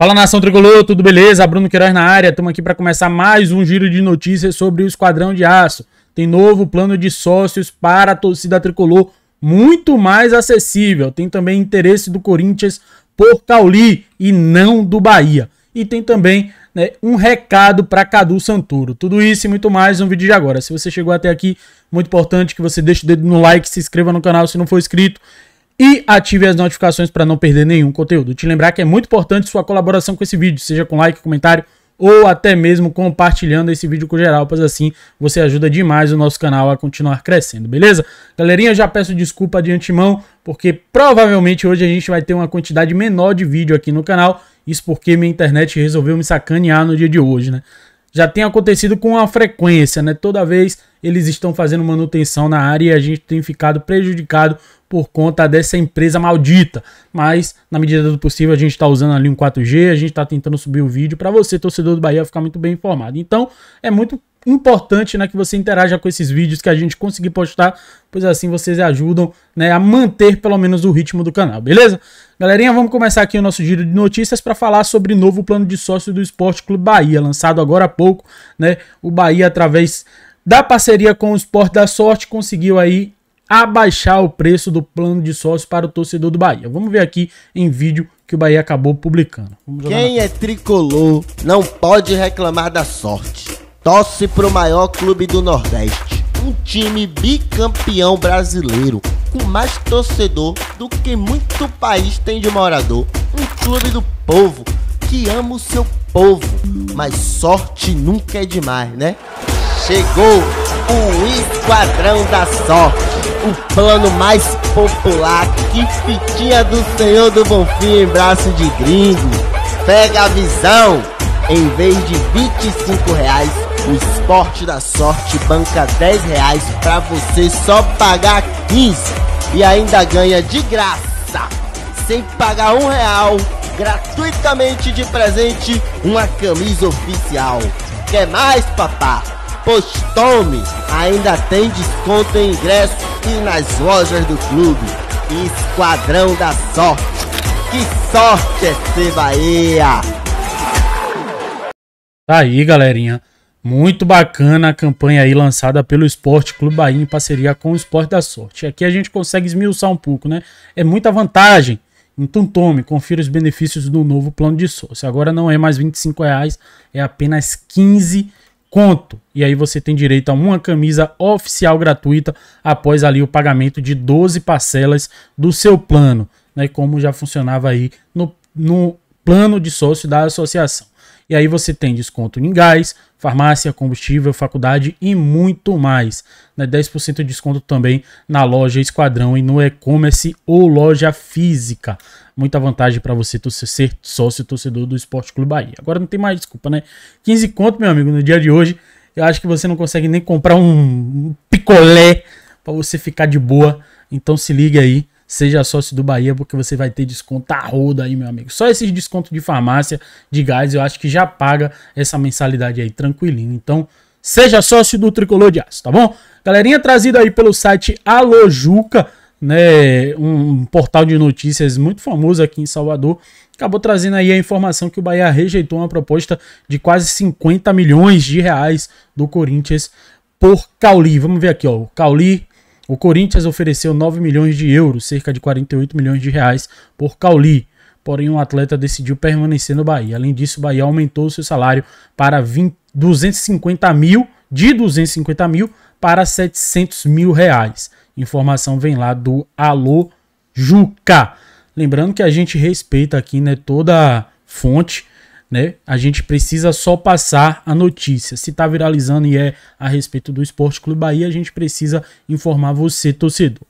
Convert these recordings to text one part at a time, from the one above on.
Fala nação tricolor, tudo beleza? Bruno Queiroz na área. Estamos aqui para começar mais um giro de notícias sobre o Esquadrão de Aço. Tem novo plano de sócios para a torcida tricolor muito mais acessível. Tem também interesse do Corinthians por Cauli e não do Bahia. E tem também né, um recado para Cadu Santoro. Tudo isso e muito mais no vídeo de agora. Se você chegou até aqui, muito importante que você deixe o dedo no like, se inscreva no canal se não for inscrito e ative as notificações para não perder nenhum conteúdo. Te lembrar que é muito importante sua colaboração com esse vídeo, seja com like, comentário ou até mesmo compartilhando esse vídeo com geral, pois assim você ajuda demais o nosso canal a continuar crescendo, beleza? Galerinha, já peço desculpa de antemão, porque provavelmente hoje a gente vai ter uma quantidade menor de vídeo aqui no canal, isso porque minha internet resolveu me sacanear no dia de hoje, né? já tem acontecido com uma frequência, né? Toda vez eles estão fazendo manutenção na área e a gente tem ficado prejudicado por conta dessa empresa maldita. Mas, na medida do possível, a gente está usando ali um 4G, a gente está tentando subir o vídeo para você, torcedor do Bahia, ficar muito bem informado. Então, é muito importante né, que você interaja com esses vídeos que a gente conseguir postar, pois assim vocês ajudam né, a manter pelo menos o ritmo do canal, beleza? Galerinha, vamos começar aqui o nosso giro de notícias para falar sobre novo plano de sócio do Esporte Clube Bahia, lançado agora há pouco, né? O Bahia, através da parceria com o Esporte da Sorte, conseguiu aí abaixar o preço do plano de sócio para o torcedor do Bahia. Vamos ver aqui em vídeo que o Bahia acabou publicando. Quem é tricolor não pode reclamar da sorte. Torce pro maior clube do Nordeste. Um time bicampeão brasileiro, com mais torcedor do que muito país tem de morador. Um clube do povo, que ama o seu povo. Mas sorte nunca é demais, né? Chegou o Esquadrão da Sorte, o plano mais popular que fitinha do Senhor do Bonfim em braço de gringo. Pega a visão! Em vez de 25 reais, o esporte da sorte banca 10 reais pra você só pagar 15 e ainda ganha de graça, sem pagar um real, gratuitamente de presente, uma camisa oficial. Quer mais, papá? Pois tome! Ainda tem desconto em ingresso e nas lojas do clube. Esquadrão da Sorte. Que sorte é ser Bahia! Tá aí, galerinha. Muito bacana a campanha aí lançada pelo Esporte Clube Bahia em parceria com o Esporte da Sorte. Aqui a gente consegue esmiuçar um pouco, né? É muita vantagem. Então tome, confira os benefícios do novo plano de sócio. Agora não é mais 25 reais, é apenas 15 conto. E aí você tem direito a uma camisa oficial gratuita após ali o pagamento de 12 parcelas do seu plano, né? Como já funcionava aí no, no plano de sócio da associação. E aí você tem desconto em gás, farmácia, combustível, faculdade e muito mais. Né? 10% de desconto também na loja Esquadrão e no e-commerce ou loja física. Muita vantagem para você ser sócio torcedor do Esporte Clube Bahia. Agora não tem mais desculpa, né? 15 conto, meu amigo, no dia de hoje. Eu acho que você não consegue nem comprar um picolé para você ficar de boa. Então se liga aí Seja sócio do Bahia, porque você vai ter desconto a roda aí, meu amigo. Só esses descontos de farmácia, de gás, eu acho que já paga essa mensalidade aí, tranquilinho. Então, seja sócio do Tricolor de Aço, tá bom? Galerinha trazida aí pelo site Alojuca, né, um portal de notícias muito famoso aqui em Salvador, acabou trazendo aí a informação que o Bahia rejeitou uma proposta de quase 50 milhões de reais do Corinthians por Cauli. Vamos ver aqui, ó. O Cauli o Corinthians ofereceu 9 milhões de euros, cerca de 48 milhões de reais, por Cauli, porém o um atleta decidiu permanecer no Bahia. Além disso, o Bahia aumentou seu salário para 20, 250 mil, de 250 mil para 700 mil reais. Informação vem lá do Alô Juca. Lembrando que a gente respeita aqui né, toda fonte né? A gente precisa só passar a notícia. Se está viralizando e é a respeito do Esporte Clube Bahia, a gente precisa informar você, torcedor.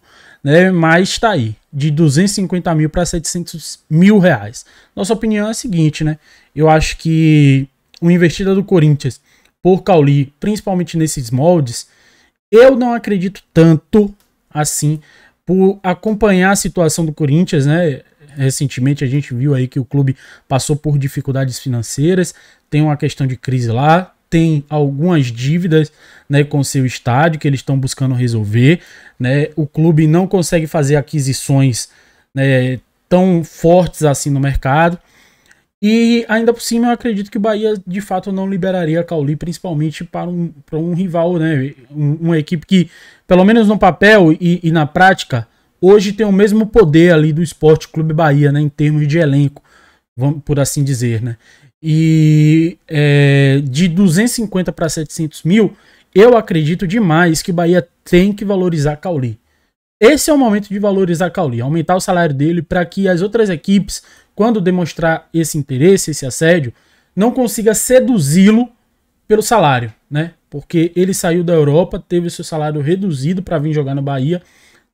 Né? Mas está aí, de 250 mil para 700 mil reais. Nossa opinião é a seguinte, né? Eu acho que uma investida do Corinthians por Cauli, principalmente nesses moldes, eu não acredito tanto assim por acompanhar a situação do Corinthians, né? Recentemente a gente viu aí que o clube passou por dificuldades financeiras, tem uma questão de crise lá, tem algumas dívidas né, com seu estádio que eles estão buscando resolver. Né? O clube não consegue fazer aquisições né, tão fortes assim no mercado. E ainda por cima, eu acredito que o Bahia de fato não liberaria a Cauli, principalmente para um, para um rival, né? Um, uma equipe que, pelo menos no papel e, e na prática, hoje tem o mesmo poder ali do Esporte Clube Bahia, né, em termos de elenco, vamos por assim dizer, né? E é, de 250 para 700 mil, eu acredito demais que Bahia tem que valorizar Cauli. Esse é o momento de valorizar Cauli, aumentar o salário dele para que as outras equipes, quando demonstrar esse interesse, esse assédio, não consiga seduzi-lo pelo salário, né? Porque ele saiu da Europa, teve seu salário reduzido para vir jogar no Bahia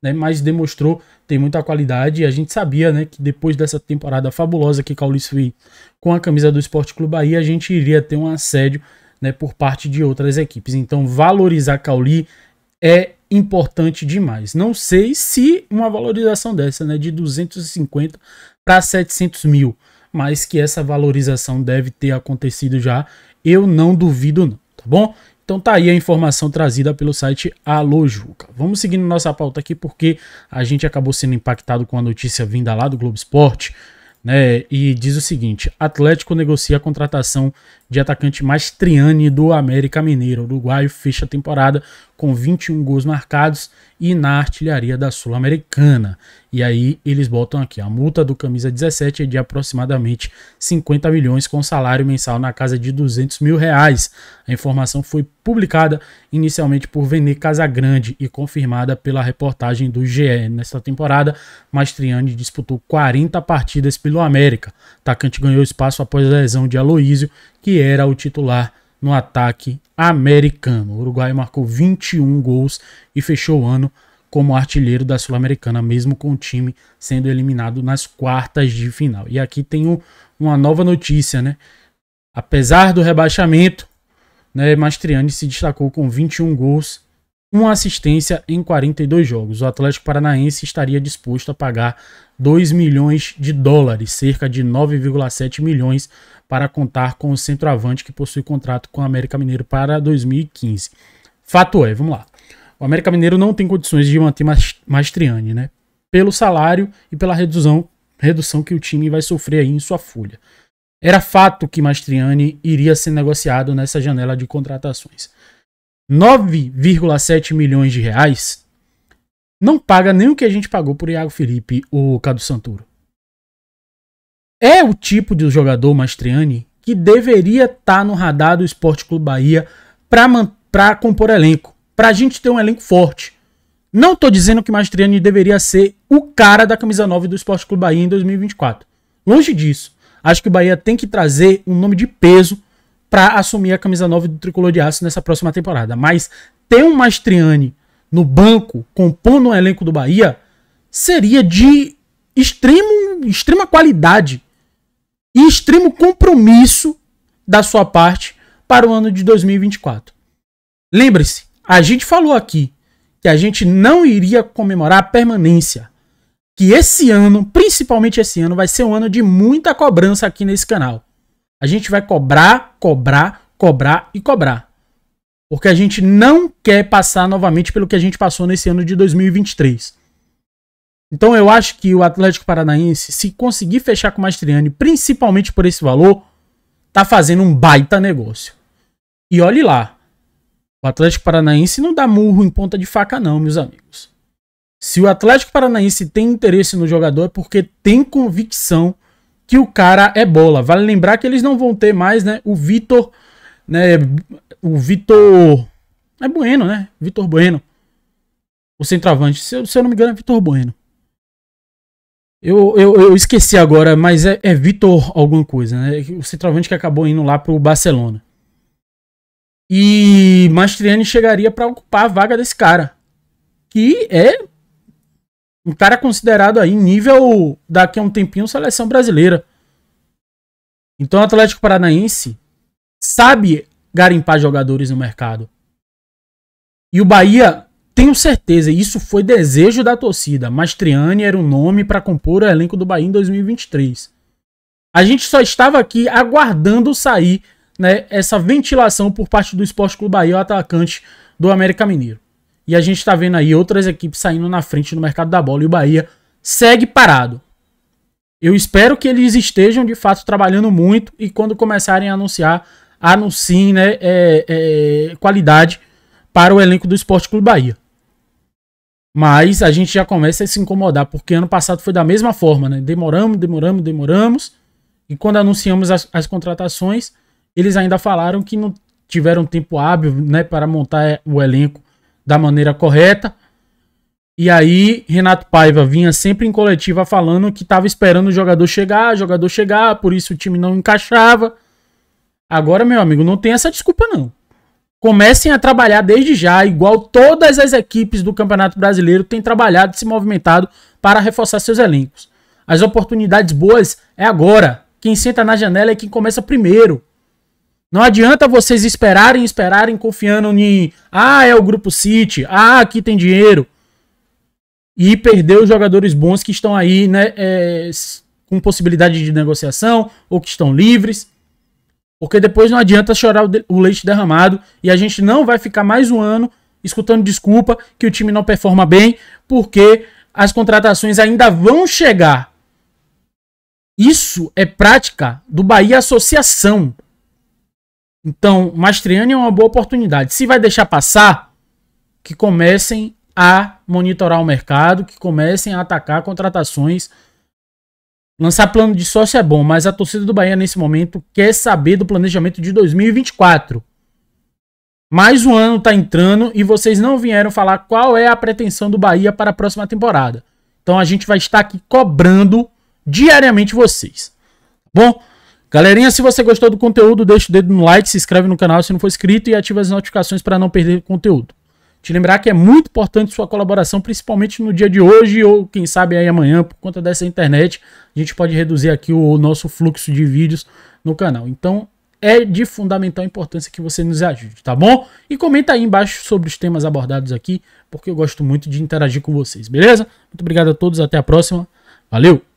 né? Mas demonstrou tem muita qualidade. E a gente sabia, né, que depois dessa temporada fabulosa que Caulis fez com a camisa do Esporte Clube Bahia, a gente iria ter um assédio, né, por parte de outras equipes. Então, valorizar Cauli é importante demais. Não sei se uma valorização dessa, né, de 250 para 700 mil, mas que essa valorização deve ter acontecido já, eu não duvido não, tá bom? Então tá aí a informação trazida pelo site Alojuca. Vamos seguindo nossa pauta aqui porque a gente acabou sendo impactado com a notícia vinda lá do Globo Esporte, né? E diz o seguinte: Atlético negocia a contratação de atacante Mastriani do América Mineiro. O uruguaio fecha a temporada com 21 gols marcados e na artilharia da Sul-Americana. E aí eles botam aqui a multa do camisa 17 é de aproximadamente 50 milhões com salário mensal na casa de 200 mil reais. A informação foi publicada inicialmente por Vene Casagrande e confirmada pela reportagem do GE. Nesta temporada, Mastriani disputou 40 partidas pelo América. Tacante ganhou espaço após a lesão de Aloísio, que era o titular no ataque Americano. O Uruguai marcou 21 gols e fechou o ano como artilheiro da Sul-Americana, mesmo com o time sendo eliminado nas quartas de final. E aqui tem um, uma nova notícia, né? Apesar do rebaixamento, né, Mastriani se destacou com 21 gols, uma assistência em 42 jogos. O Atlético Paranaense estaria disposto a pagar 2 milhões de dólares, cerca de 9,7 milhões, para contar com o centroavante que possui contrato com o América Mineiro para 2015. Fato é, vamos lá. O América Mineiro não tem condições de manter Mastriani, né? Pelo salário e pela redução, redução que o time vai sofrer aí em sua folha. Era fato que Mastriani iria ser negociado nessa janela de contratações. 9,7 milhões de reais não paga nem o que a gente pagou por Iago Felipe ou Cadu Santoro. É o tipo de jogador Mastriani que deveria estar tá no radar do Esporte Clube Bahia para compor elenco, para a gente ter um elenco forte. Não estou dizendo que Mastriani deveria ser o cara da camisa 9 do Esporte Clube Bahia em 2024. Longe disso. Acho que o Bahia tem que trazer um nome de peso para assumir a camisa 9 do Tricolor de Aço nessa próxima temporada. Mas ter um Mastriani no banco, compondo um elenco do Bahia, seria de extremo, extrema qualidade e extremo compromisso da sua parte para o ano de 2024. Lembre-se, a gente falou aqui que a gente não iria comemorar a permanência. Que esse ano, principalmente esse ano, vai ser um ano de muita cobrança aqui nesse canal. A gente vai cobrar, cobrar, cobrar e cobrar. Porque a gente não quer passar novamente pelo que a gente passou nesse ano de 2023. Então eu acho que o Atlético Paranaense, se conseguir fechar com o Mastriani, principalmente por esse valor, tá fazendo um baita negócio. E olhe lá, o Atlético Paranaense não dá murro em ponta de faca não, meus amigos. Se o Atlético Paranaense tem interesse no jogador é porque tem convicção que o cara é bola. Vale lembrar que eles não vão ter mais, né, o Vitor, né, o Vitor. É Bueno, né? Vitor Bueno. O centroavante. Se eu, se eu não me engano, é Vitor Bueno. Eu, eu, eu esqueci agora, mas é, é Vitor alguma coisa, né? O centroavante que acabou indo lá pro Barcelona. E Mastriani chegaria para ocupar a vaga desse cara. Que é um cara considerado aí nível daqui a um tempinho seleção brasileira. Então o Atlético Paranaense sabe garimpar jogadores no mercado. E o Bahia, tenho certeza, isso foi desejo da torcida, mas Triani era o um nome para compor o elenco do Bahia em 2023. A gente só estava aqui aguardando sair né, essa ventilação por parte do Esporte Clube Bahia, o atacante do América Mineiro. E a gente está vendo aí outras equipes saindo na frente no mercado da bola e o Bahia segue parado. Eu espero que eles estejam de fato trabalhando muito e quando começarem a anunciar anunciem né, é, é, qualidade para o elenco do Esporte Clube Bahia. Mas a gente já começa a se incomodar, porque ano passado foi da mesma forma, né? Demoramos, demoramos, demoramos. E quando anunciamos as, as contratações, eles ainda falaram que não tiveram tempo hábil né, para montar é, o elenco da maneira correta. E aí, Renato Paiva vinha sempre em coletiva falando que estava esperando o jogador chegar, o jogador chegar, por isso o time não encaixava. Agora, meu amigo, não tem essa desculpa, não. Comecem a trabalhar desde já, igual todas as equipes do Campeonato Brasileiro têm trabalhado e se movimentado para reforçar seus elencos. As oportunidades boas é agora. Quem senta na janela é quem começa primeiro. Não adianta vocês esperarem, esperarem, confiando em ah, é o grupo City, ah, aqui tem dinheiro. E perder os jogadores bons que estão aí, né, é, com possibilidade de negociação ou que estão livres. Porque depois não adianta chorar o, leite derramado e a gente não vai ficar mais um ano escutando desculpa que o time não performa bem, porque as contratações ainda vão chegar. Isso é prática do Bahia Associação. Então, Mastriani é uma boa oportunidade. Se vai deixar passar, que comecem a monitorar o mercado, que comecem a atacar contratações Lançar plano de sócio é bom, mas a torcida do Bahia nesse momento quer saber do planejamento de 2024. Mais um ano tá entrando e vocês não vieram falar qual é a pretensão do Bahia para a próxima temporada. Então a gente vai estar aqui cobrando diariamente vocês. Tá bom, galerinha, se você gostou do conteúdo, deixa o dedo no like, se inscreve no canal se não for inscrito e ativa as notificações para não perder conteúdo. Te lembrar que é muito importante sua colaboração, principalmente no dia de hoje ou quem sabe aí amanhã, por conta dessa internet, a gente pode reduzir aqui o nosso fluxo de vídeos no canal. Então, é de fundamental importância que você nos ajude, tá bom? E comenta aí embaixo sobre os temas abordados aqui, porque eu gosto muito de interagir com vocês, beleza? Muito obrigado a todos, até a próxima. Valeu!